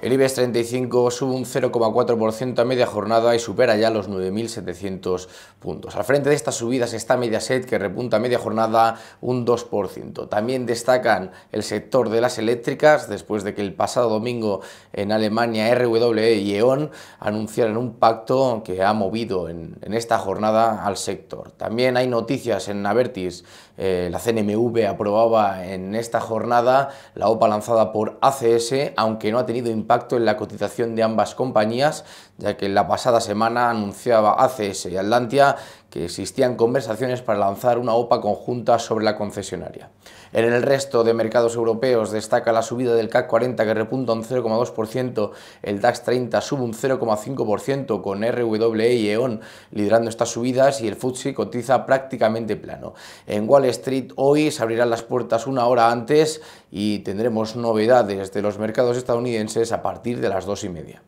El IBEX 35 sube un 0,4% a media jornada y supera ya los 9.700 puntos. Al frente de estas subidas está Mediaset, que repunta a media jornada un 2%. También destacan el sector de las eléctricas, después de que el pasado domingo en Alemania RWE y E.ON anunciaran un pacto que ha movido en, esta jornada al sector. También hay noticias en Avertis. Eh, la CNMV aprobaba en esta jornada la OPA lanzada por ACS, aunque no ha tenido impacto impacto en la cotización de ambas compañías, ya que la pasada semana anunciaba ACS y Atlantia que existían conversaciones para lanzar una OPA conjunta sobre la concesionaria. En el resto de mercados europeos destaca la subida del CAC 40 que repunta un 0,2%, el DAX 30 sube un 0,5% con RWE y E.ON liderando estas subidas y el FTSE cotiza prácticamente plano. En Wall Street hoy se abrirán las puertas una hora antes y tendremos novedades de los mercados estadounidenses a partir de las dos y media.